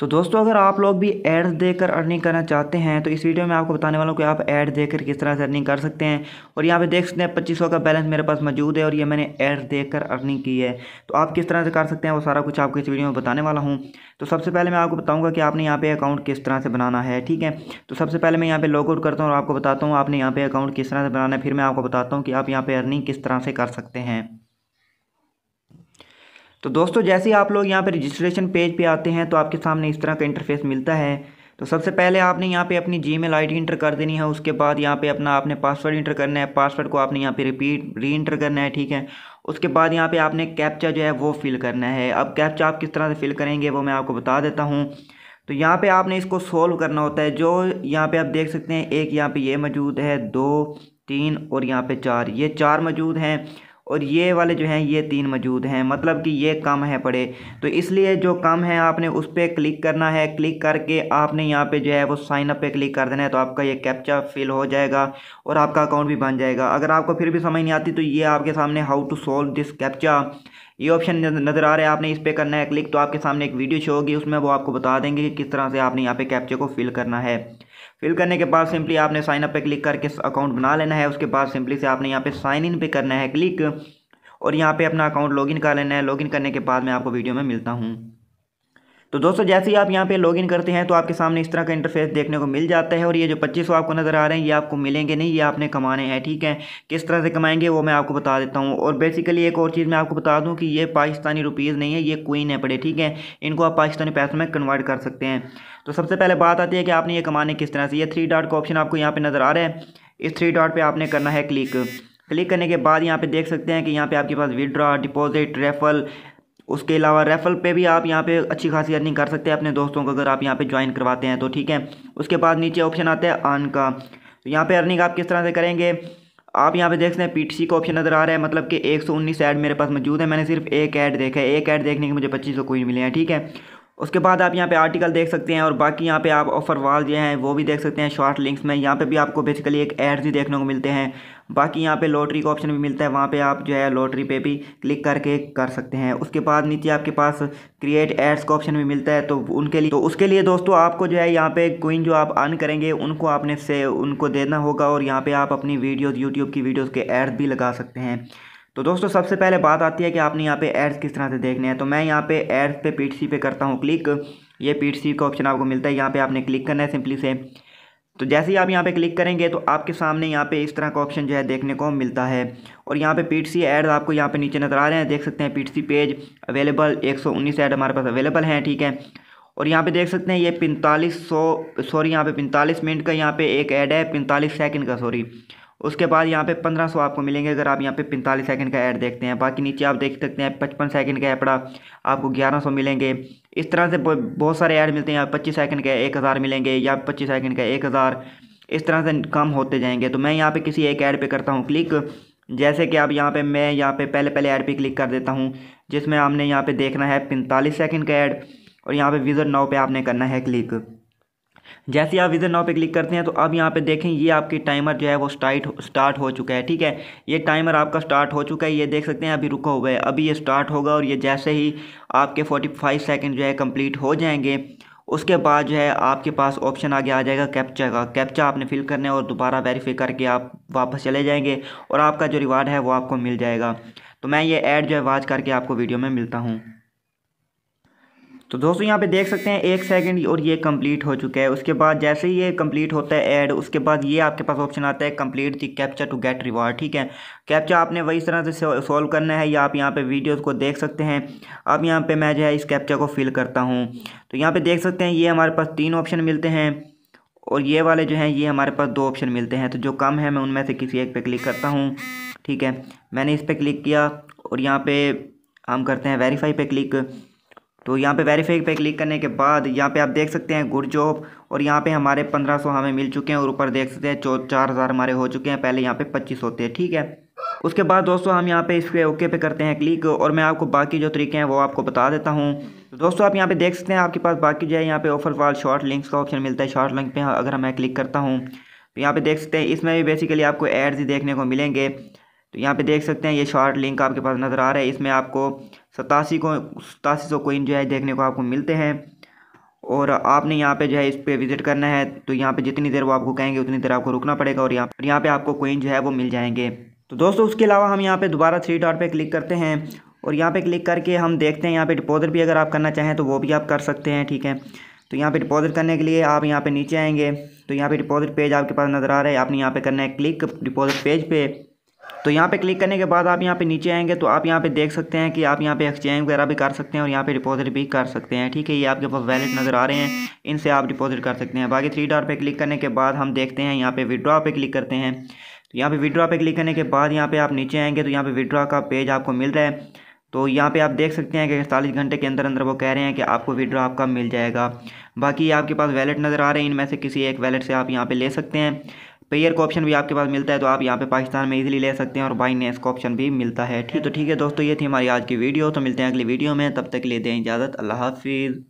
तो दोस्तों अगर आप लोग भी एड्स देकर अर्निंग करना चाहते हैं तो इस वीडियो में आपको बताने वाला हूँ कि आप ऐड देकर किस तरह से अर्निंग कर सकते हैं और यहाँ पे देख सकते हैं पच्चीस का बैलेंस मेरे पास मौजूद है और ये मैंने एड्स देकर अर्निंग की है तो आप किस तरह से कर सकते हैं वो सारा कुछ आपको इस वीडियो में बताने वाला हूँ तो सबसे पहले मैं आपको बताऊँगा कि आपने यहाँ पे अकाउंट किस तरह से बनाना है ठीक है तो सबसे पहले मैं यहाँ पे लॉगआउट करता हूँ और आपको बताता हूँ आपने यहाँ पे अकाउंट किस तरह से बनाना है फिर मैं आपको बताता हूँ कि आप यहाँ पे अर्निंग किस तरह से कर सकते हैं तो दोस्तों जैसे ही आप लोग यहाँ पर रजिस्ट्रेशन पेज पे आते हैं तो आपके सामने इस तरह का इंटरफेस मिलता है तो सबसे पहले आपने यहाँ पे अपनी जी मेल इंटर कर देनी है उसके बाद यहाँ पे अपना आपने पासवर्ड इंटर करना है पासवर्ड को आपने यहाँ पे रिपीट री इंटर करना है ठीक है उसके बाद यहाँ पे आपने कैप्चा जो है वो फिल करना है अब कैप्चा आप किस तरह से फिल करेंगे वो मैं आपको बता देता हूँ तो यहाँ पर आपने इसको सोल्व करना होता है जो यहाँ पर आप देख सकते हैं एक यहाँ पर ये मौजूद है दो तीन और यहाँ पर चार ये चार मौजूद हैं और ये वाले जो हैं ये तीन मौजूद हैं मतलब कि ये कम है पड़े तो इसलिए जो कम है आपने उस पर क्लिक करना है क्लिक करके आपने यहाँ पे जो है वो साइन अप पे क्लिक कर देना है तो आपका ये कैप्चा फिल हो जाएगा और आपका अकाउंट भी बन जाएगा अगर आपको फिर भी समझ नहीं आती तो ये आपके सामने how to solve this captcha ये ऑप्शन नज़र आ रहा है आपने इस पर करना है क्लिक तो आपके सामने एक वीडियो शो होगी उसमें वो आपको बता देंगे कि किस तरह से आपने यहाँ पे कैप्चे को फिल करना है फिल करने के बाद सिंपली आपने साइनअप पे क्लिक करके अकाउंट बना लेना है उसके बाद सिंपली से आपने यहाँ पे साइन इन पे करना है क्लिक और यहाँ पे अपना अकाउंट लॉगिन कर लेना है लॉगिन करने के बाद मैं आपको वीडियो में मिलता हूँ तो दोस्तों जैसे ही आप यहाँ पे लॉगिन करते हैं तो आपके सामने इस तरह का इंटरफेस देखने को मिल जाता है और ये जो पच्चीस आपको नज़र आ रहे हैं ये आपको मिलेंगे नहीं ये आपने कमाने हैं ठीक है किस तरह से कमाएंगे वो मैं आपको बता देता हूँ और बेसिकली एक और चीज़ मैं आपको बता दूँ कि ये पाकिस्तानी रुपीज़ नहीं है ये कोई है पड़े ठीक है इनको आप पाकिस्तानी पैसों में कन्वर्ट कर सकते हैं तो सबसे पहले बात आती है कि आपने ये कमाने किस तरह से ये थ्री डॉट का ऑप्शन आपको यहाँ पर नज़र आ रहा है इस थ्री डॉट पर आपने करना है क्लिक क्लिक करने के बाद यहाँ पे देख सकते हैं कि यहाँ पे आपके पास विड्रा डिपॉजिट रेफल उसके अलावा रेफल पे भी आप यहाँ पे अच्छी खासी अर्निंग कर सकते हैं अपने दोस्तों को अगर आप यहाँ पे ज्वाइन करवाते हैं तो ठीक है उसके बाद नीचे ऑप्शन आता है आन का तो यहाँ पे अर्निंग आप किस तरह से करेंगे आप यहाँ पे देख सकते हैं पी का ऑप्शन नज़र आ रहा है मतलब कि एक ऐड मेरे पास मौजूद है मैंने सिर्फ एक ऐड देखा है एक ऐड देखने के मुझे सौ कोइन मिले हैं ठीक है उसके बाद आप यहाँ पे आर्टिकल देख सकते हैं और बाकी यहाँ पे आप ऑफर वाल जो हैं वो भी देख सकते हैं शॉर्ट लिंक्स में यहाँ पे भी आपको बेसिकली एक एड्स ही देखने को मिलते हैं बाकी यहाँ पे लॉटरी का ऑप्शन भी मिलता है वहाँ पे आप जो है लॉटरी पे भी क्लिक करके कर सकते हैं उसके बाद नीचे आपके पास क्रिएट एड्स का ऑप्शन भी मिलता है तो उनके लिए तो उसके लिए दोस्तों आपको जो है यहाँ पे कोइन जो आप अर्न करेंगे उनको आपने से उनको देना होगा और यहाँ पर आप अपनी वीडियोज़ यूट्यूब की वीडियोज़ के एड्स भी लगा सकते हैं तो दोस्तों सबसे पहले बात आती है कि आपने यहाँ पे एड्स किस तरह से देखने हैं तो मैं यहाँ पे एड्स पे पी टी पे करता हूँ क्लिक ये पी टी का ऑप्शन आपको मिलता है यहाँ पे आपने क्लिक करना है सिंपली से तो जैसे ही आप यहाँ पे क्लिक करेंगे तो आपके सामने यहाँ पे इस तरह का ऑप्शन जो है देखने को मिलता है और यहाँ पे सी एड्स आपको यहाँ पे नीचे नज़र आ रहे हैं देख सकते हैं सी पेज अवेलेबल उन्नीस ऐड हमारे पास अवेलेबल हैं ठीक है और यहाँ पे देख सकते हैं ये पैंतालीस सौ सॉरी यहाँ पे पैंतालीस मिनट का यहाँ पे एक ऐड है पैंतालीस सेकंड का सॉरी उसके बाद यहाँ पे पंद्रह सौ आपको मिलेंगे अगर आप यहाँ पे पैंतालीस सेकंड का ऐड देखते हैं बाकी नीचे आप देख सकते हैं पचपन सेकंड का एपड़ा आपको ग्यारह सौ मिलेंगे इस तरह से बहुत सारे ऐड मिलते हैं यहाँ पच्चीस सेकंड का एक हज़ार मिलेंगे या पच्चीस सेकंड का एक हज़ार इस तरह से कम होते जाएंगे तो मैं यहाँ पे किसी एक ऐड पर करता हूँ क्लिक जैसे कि आप यहाँ पे मैं यहाँ पे पहले पहले ऐड पर क्लिक कर देता हूँ जिसमें आपने यहाँ पे देखना है पैंतालीस सेकेंड का ऐड और यहाँ पे विज़र नाव पर आपने करना है क्लिक जैसे आप विजन नाव पे क्लिक करते हैं तो अब यहाँ पे देखें ये आपकी टाइमर जो है वो स्टार्ट स्टार्ट हो चुका है ठीक है ये टाइमर आपका स्टार्ट हो चुका है ये देख सकते हैं अभी रुका हुआ है अभी ये स्टार्ट होगा और ये जैसे ही आपके फोर्टी फाइव सेकेंड जो है कम्प्लीट हो जाएंगे उसके बाद जो है आपके पास ऑप्शन आगे आ जाएगा कैप्चा का कैप्चा आपने फिल करना है और दोबारा वेरीफाई करके आप वापस चले जाएँगे और आपका जो रिवार्ड है वो आपको मिल जाएगा तो मैं ये ऐड जो है वाच करके आपको वीडियो में मिलता हूँ तो दोस्तों यहाँ पे देख सकते हैं एक सेकंड और ये कंप्लीट हो चुका है उसके बाद जैसे ही ये कंप्लीट होता है ऐड उसके बाद ये आपके पास ऑप्शन आता है complete the captcha to get reward ठीक है कैप्चा आपने वही तरह से सॉल्व करना है या आप यहाँ पे वीडियोस को देख सकते हैं अब यहाँ पे मैं जो है इस कैप्चा को फिल करता हूँ तो यहाँ पर देख सकते हैं ये हमारे पास तीन ऑप्शन मिलते हैं और ये वाले जो हैं ये हमारे पास दो ऑप्शन मिलते हैं तो जो कम है मैं उनमें से किसी एक पे क्लिक करता हूँ ठीक है मैंने इस पर क्लिक किया और यहाँ पर हम करते हैं वेरीफाई पर क्लिक तो यहाँ पे वेरीफाई पे क्लिक करने के बाद यहाँ पे आप देख सकते हैं गुड जॉब और यहाँ पे हमारे पंद्रह सौ हमें मिल चुके हैं और ऊपर देख सकते हैं चौ चार हज़ार हमारे हो चुके हैं पहले यहाँ पे पच्चीस होते हैं ठीक है उसके बाद दोस्तों हम यहाँ पे इस पे ओके पे करते हैं क्लिक और मैं आपको बाकी जो तरीके हैं वो आपको बता देता हूँ तो दोस्तों आप यहाँ पे देख सकते हैं आपके पास बाकी जो है यहाँ पे ऑफर वाल शॉर्ट लिंक्स का ऑप्शन मिलता है शॉर्ट लिंक पर अगर मैं क्लिक करता हूँ तो यहाँ पर देख सकते हैं इसमें भी बेसिकली आपको एड्स ही देखने को मिलेंगे तो यहाँ पे देख सकते हैं ये शॉर्ट लिंक आपके पास नज़र आ रहा है इसमें आपको सतासी को सतासी सौ कोइन जो है देखने को आपको मिलते हैं और आपने यहाँ पे जो है इस पर विजिट करना है तो यहाँ पे जितनी देर वो आपको कहेंगे उतनी देर आपको रुकना पड़ेगा और यहाँ पर यहाँ पर आपको कोइन जो है वो मिल जाएंगे तो दोस्तों उसके अलावा हम यहाँ पे दोबारा थ्री डॉट पे क्लिक करते हैं और यहाँ पे क्लिक करके हम देखते हैं यहाँ पे डिपॉजिट भी अगर आप करना चाहें तो वो भी आप कर सकते हैं ठीक है तो यहाँ पे डिपॉजिट करने के लिए आप यहाँ पे नीचे आएंगे तो यहाँ पे डिपॉजिट पेज आपके पास नज़र आ रहा है आपने यहाँ पे करना है क्लिक डिपॉजिट पेज पे तो यहाँ पे क्लिक करने के बाद आप यहाँ पे नीचे आएंगे तो आप यहाँ पे देख सकते हैं कि आप यहाँ पे एक्सचेंज वगैरह भी कर सकते हैं और यहाँ पे डिपॉजिट भी कर सकते हैं ठीक है ये आपके पास वैलेट नज़र आ रहे हैं इनसे आप डिपॉजिट कर सकते हैं बाकी थ्री डॉट पे क्लिक करने के बाद हम देखते हैं यहाँ पे विड्रॉ पे क्लिक करते हैं तो यहाँ पे विड्रॉ पे क्लिक करने के बाद यहाँ पे आप नीचे आएंगे तो यहाँ पे विड्रॉ का पेज आपको मिल रहा है तो यहाँ पे आप देख सकते हैं कि अड़तालीस घंटे के अंदर अंदर वो कह रहे हैं कि आपको विड्रॉ आपका मिल जाएगा बाकी आपके पास वैलेट नज़र आ रहे हैं इनमें से किसी एक वैलेट से आप यहाँ पे ले सकते हैं पेयर का ऑप्शन भी आपके पास मिलता है तो आप यहाँ पे पाकिस्तान में इजीली ले सकते हैं और बाइनेस का ऑप्शन भी मिलता है ठीक तो ठीक है दोस्तों ये थी हमारी आज की वीडियो तो मिलते हैं अगली वीडियो में तब तक लेते दें इजाज़त अल्लाह हाफिज़